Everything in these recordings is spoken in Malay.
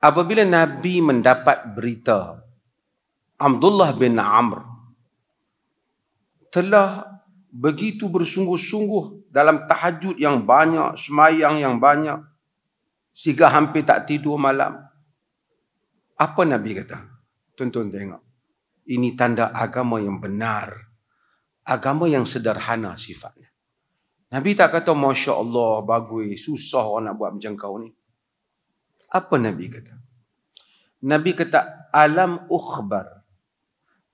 Apabila Nabi mendapat berita Abdullah bin Amr telah begitu bersungguh-sungguh dalam tahajud yang banyak, semayang yang banyak, sehingga hampir tak tidur malam. Apa Nabi kata? Tonton tengok. Ini tanda agama yang benar. Agama yang sederhana sifatnya. Nabi tak kata, Masya Allah, bagus, susah orang nak buat macam kau ni. Apa Nabi kata? Nabi kata, Alam ukhbar.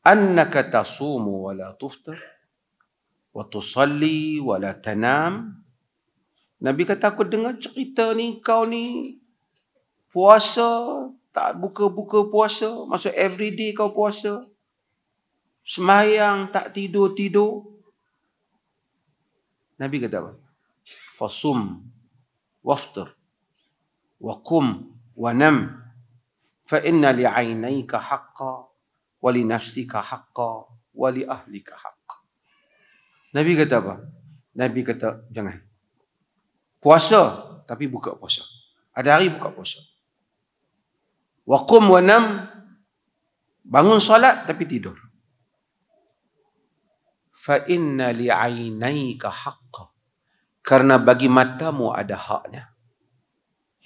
Annaka tasumu wa la tuftar. Wa tusalli wa la tanam. Nabi kata, aku dengar cerita ni kau ni. Puasa, tak buka-buka puasa. masa every day kau puasa. Semayang, tak tidur-tidur. Nabi kata apa? Fasum, waftar, waqum, ونم li لعينيك حقا ولنفسك حقا ولأهلك حقا Nabi kata apa? Nabi kata jangan puasa tapi buka puasa ada hari buka puasa waqum wanam bangun solat tapi tidur fa inna li'ainaika haqqan karena bagi matamu ada haknya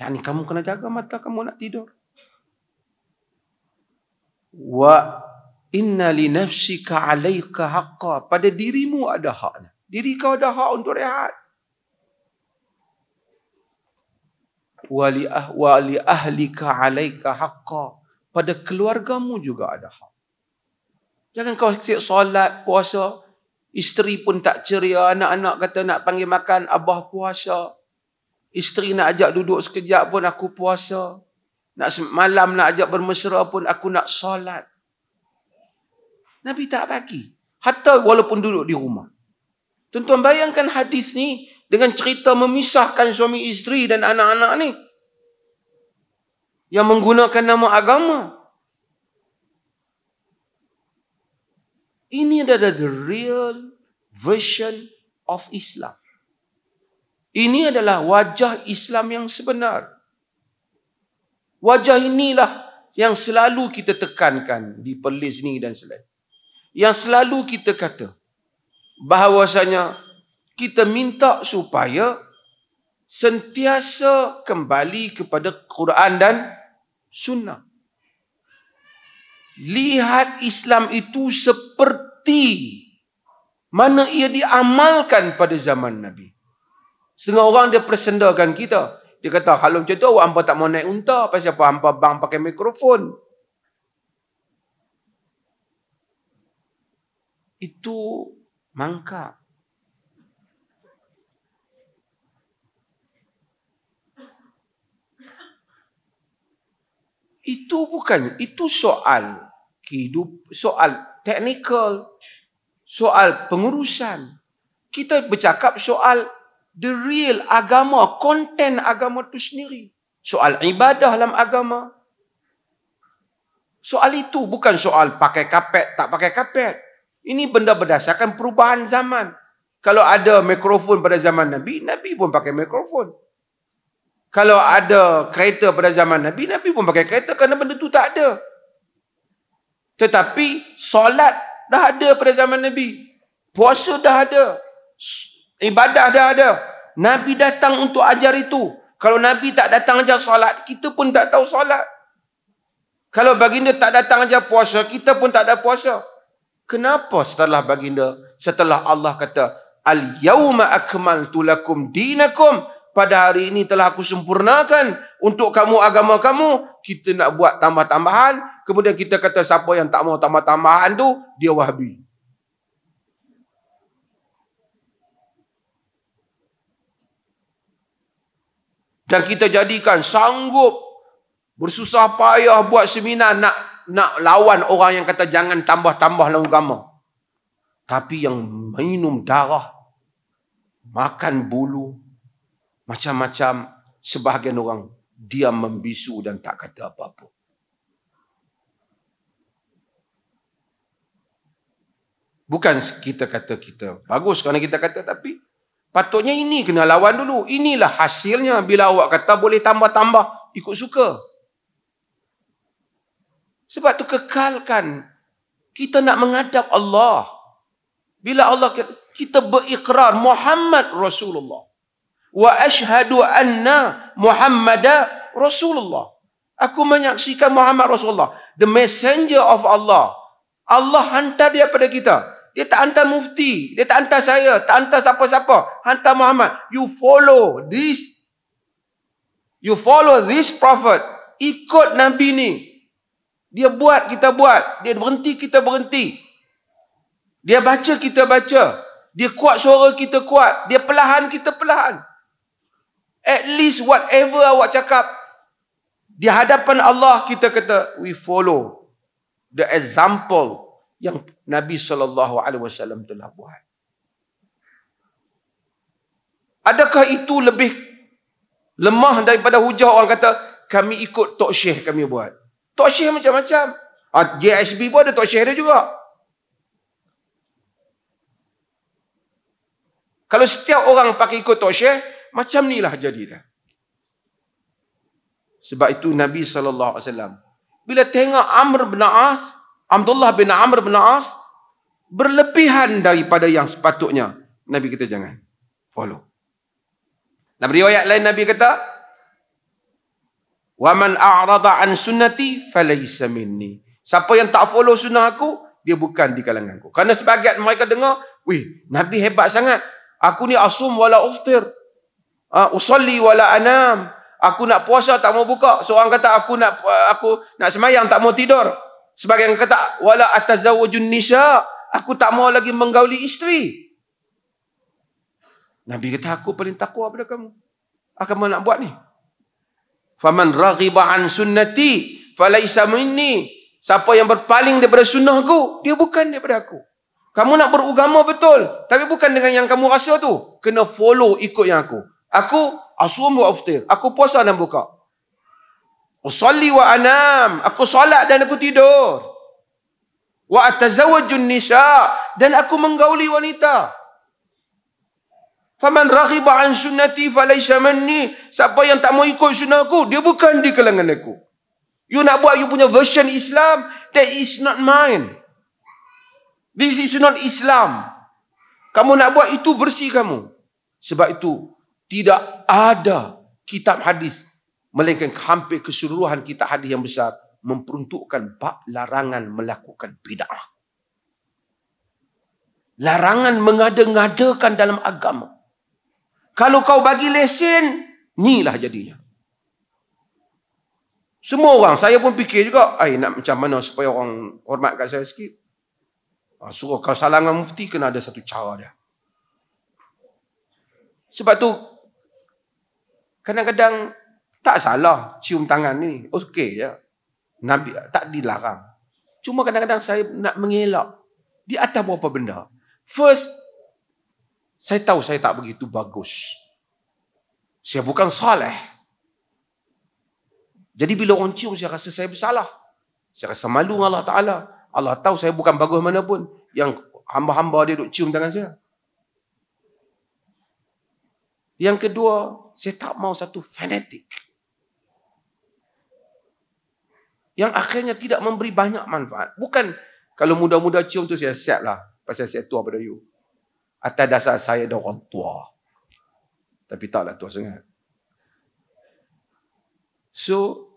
yang ni kamu kena jaga mata kamu nak tidur. Wa inna li nafsika alaika haqqa. Pada dirimu ada haknya. Diri kau ada hak untuk rehat. Wa li ah, wa li ahlika alaika haqqa. Pada keluargamu juga ada hak. Jangan kau sikit solat, puasa, isteri pun tak ceria, anak-anak kata nak panggil makan, abah puasa. Isteri nak ajak duduk sekejap pun aku puasa. Nak malam nak ajak bermesra pun aku nak solat. Nabi tak bagi. Hatta walaupun duduk di rumah. Tentu bayangkan hadis ni dengan cerita memisahkan suami isteri dan anak-anak ni. Yang menggunakan nama agama. Ini adalah the real version of Islam. Ini adalah wajah Islam yang sebenar. Wajah inilah yang selalu kita tekankan di Perlis ini dan selain. Yang selalu kita kata bahawasanya kita minta supaya sentiasa kembali kepada Quran dan Sunnah. Lihat Islam itu seperti mana ia diamalkan pada zaman Nabi. Setengah orang dia persendakan kita. Dia kata, kalau macam tu awak hampa tak mau naik unta. Pasal apa hampa bang pakai mikrofon. Itu mangka. Itu bukan, itu soal hidup, soal teknikal, soal pengurusan. Kita bercakap soal the real agama, konten agama tu sendiri. Soal ibadah dalam agama. Soal itu bukan soal pakai kapet, tak pakai kapet. Ini benda berdasarkan perubahan zaman. Kalau ada mikrofon pada zaman Nabi, Nabi pun pakai mikrofon. Kalau ada kereta pada zaman Nabi, Nabi pun pakai kereta kerana benda itu tak ada. Tetapi solat dah ada pada zaman Nabi. Puasa dah ada. Ibadah dah ada. Nabi datang untuk ajar itu. Kalau Nabi tak datang ajar solat, kita pun tak tahu solat. Kalau baginda tak datang ajar puasa, kita pun tak ada puasa. Kenapa setelah baginda, setelah Allah kata, Al-yawma Akmal lakum dinakum. Pada hari ini telah aku sempurnakan untuk kamu agama kamu. Kita nak buat tambah-tambahan. Kemudian kita kata siapa yang tak mau tambah-tambahan tu, dia wahabi. dan kita jadikan sanggup bersusah payah buat seminar nak nak lawan orang yang kata jangan tambah-tambah dalam agama. Tapi yang minum darah, makan bulu, macam-macam sebahagian orang dia membisu dan tak kata apa-apa. Bukan kita kata kita bagus kerana kita kata tapi Patutnya ini kena lawan dulu. Inilah hasilnya bila awak kata boleh tambah-tambah ikut suka. Sebab tu kekalkan kita nak mengadap Allah. Bila Allah kita berikrar Muhammad Rasulullah. Wa ashadu anna Muhammada Rasulullah. Aku menyaksikan Muhammad Rasulullah. The messenger of Allah. Allah hantar dia pada kita. Dia tak hantar mufti. Dia tak hantar saya. Tak hantar siapa-siapa. Hantar Muhammad. You follow this. You follow this prophet. Ikut Nabi ni. Dia buat, kita buat. Dia berhenti, kita berhenti. Dia baca, kita baca. Dia kuat suara, kita kuat. Dia pelahan kita pelahan. At least whatever awak cakap. Di hadapan Allah, kita kata, we follow the example yang Nabi sallallahu alaihi wasallam telah buat. Adakah itu lebih lemah daripada hujah orang kata kami ikut tok syekh kami buat. Tok syekh macam-macam. Ah, JSB pun ada tok syekh dia juga. Kalau setiap orang pakai ikut tok syekh, macam inilah jadi dia. Sebab itu Nabi sallallahu alaihi wasallam bila tengok Amr bin As Abdullah bin Amr bin As berlebihan daripada yang sepatutnya. Nabi kita jangan. Follow. Dalam riwayat lain Nabi kata, "Waman a'rada an sunnati falaysa minni." Siapa yang tak follow sunnah aku, dia bukan di kalangan aku. Karena sebagian mereka dengar, "Wih, Nabi hebat sangat. Aku ni asum wala uftir. Ah, uh, usolli wala anam. Aku nak puasa tak mau buka. Seorang kata aku nak aku nak semayang tak mau tidur." Sebagai yang kata, wala atazawajun nisa, aku tak mau lagi menggauli isteri. Nabi kata, aku paling takwa pada kamu. Apa kamu nak buat ni? Faman raghiba an sunnati, falaysa minni. Siapa yang berpaling daripada sunnahku, dia bukan daripada aku. Kamu nak beragama betul, tapi bukan dengan yang kamu rasa tu. Kena follow ikut yang aku. Aku asum wa aftir. Aku puasa dan buka. Usalli wa anam. Aku solat dan aku tidur. Wa atazawajun nisa. Dan aku menggauli wanita. Faman raghiba an sunnati falaysa manni. Siapa yang tak mau ikut sunnah aku, dia bukan di kalangan aku. You nak buat you punya version Islam, that is not mine. This is not Islam. Kamu nak buat itu versi kamu. Sebab itu, tidak ada kitab hadis Melainkan hampir keseluruhan kita hadis yang besar memperuntukkan bab larangan melakukan bid'ah. Larangan mengada-ngadakan dalam agama. Kalau kau bagi lesen, ni lah jadinya. Semua orang, saya pun fikir juga, ai nak macam mana supaya orang hormat hormatkan saya sikit. Ha, suruh kau salangan mufti, kena ada satu cara dia. Sebab tu, kadang-kadang tak salah cium tangan ni. Okey je. Ya. Nabi tak dilarang. Cuma kadang-kadang saya nak mengelak. Di atas berapa benda. First, saya tahu saya tak begitu bagus. Saya bukan salih. Jadi bila orang cium, saya rasa saya bersalah. Saya rasa malu dengan Allah Ta'ala. Allah tahu saya bukan bagus mana pun. Yang hamba-hamba dia duduk cium tangan saya. Yang kedua, saya tak mau satu fanatik. yang akhirnya tidak memberi banyak manfaat. Bukan kalau muda-muda cium tu saya siap lah. Pasal saya tua pada you. Atas dasar saya dah orang tua. Tapi taklah tua sangat. So,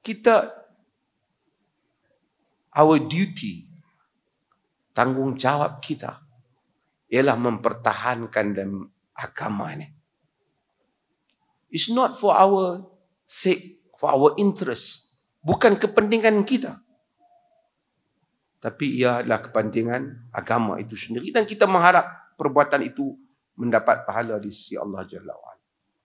kita, our duty, tanggungjawab kita, ialah mempertahankan dan agama ini. It's not for our sake, for our interest bukan kepentingan kita tapi ia adalah kepentingan agama itu sendiri dan kita mengharap perbuatan itu mendapat pahala di sisi Allah Jalla wa